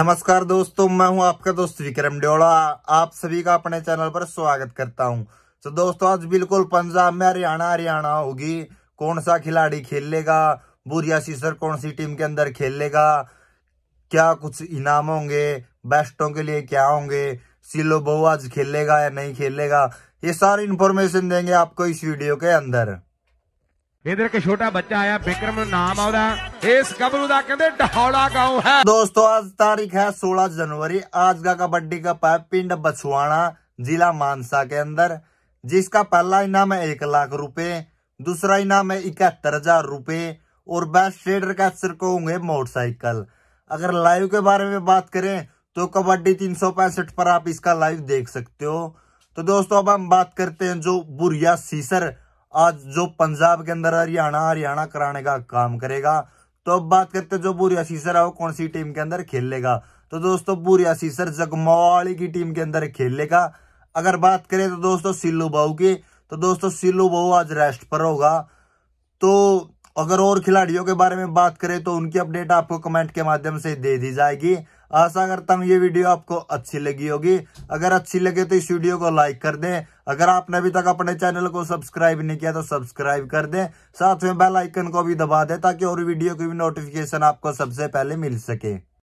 नमस्कार दोस्तों मैं हूं आपका दोस्त विक्रम ड्योड़ा आप सभी का अपने चैनल पर स्वागत करता हूं तो दोस्तों आज बिल्कुल पंजाब में हरियाणा हरियाणा होगी कौन सा खिलाड़ी खेल लेगा बुरिया सीसर कौन सी टीम के अंदर खेल लेगा क्या कुछ इनाम होंगे बेस्टों के लिए क्या होंगे सिलो बहु आज खेलेगा या नहीं खेलेगा ये सारी इन्फॉर्मेशन देंगे आपको इस वीडियो के अंदर इधर एक छोटा बच्चा आया ਵਿਕਰਮ नाम ਆਉਦਾ ਇਸ ਗੱਭਰੂ ਦਾ ਕਹਿੰਦੇ ਢਹੌਲਾ گاؤں है 16 जनवरी आज का कबड्डी कप है पिंड बछवाणा जिला मानसा के अंदर जिसका पहला इनाम है एक लाख रुपए दूसरा इनाम है इकहत्तर हजार रुपए और बेस्ट का सिर को होंगे मोटरसाइकिल अगर लाइव के बारे में बात करें तो कबड्डी तीन पर आप इसका लाइव देख सकते हो तो दोस्तों अब हम बात करते हैं जो बुरिया सीसर आज जो पंजाब के अंदर हरियाणा हरियाणा कराने का काम करेगा तो अब बात करते जो बुरिया सीसर है वो कौन सी टीम के अंदर खेल लेगा तो दोस्तों बुरिया सीसर जगमवाली की टीम के अंदर खेल लेगा अगर बात करें तो दोस्तों सिल्लू बाहू की तो दोस्तों सिल्लू बहू आज रेस्ट पर होगा तो अगर और खिलाड़ियों के बारे में बात करें तो उनकी अपडेट आपको कमेंट के माध्यम से दे दी जाएगी आशा करता हूँ ये वीडियो आपको अच्छी लगी होगी अगर अच्छी लगे तो इस वीडियो को लाइक कर दें अगर आपने अभी तक अपने चैनल को सब्सक्राइब नहीं किया तो सब्सक्राइब कर दें साथ में बेल आइकन को भी दबा दें ताकि और वीडियो की भी नोटिफिकेशन आपको सबसे पहले मिल सके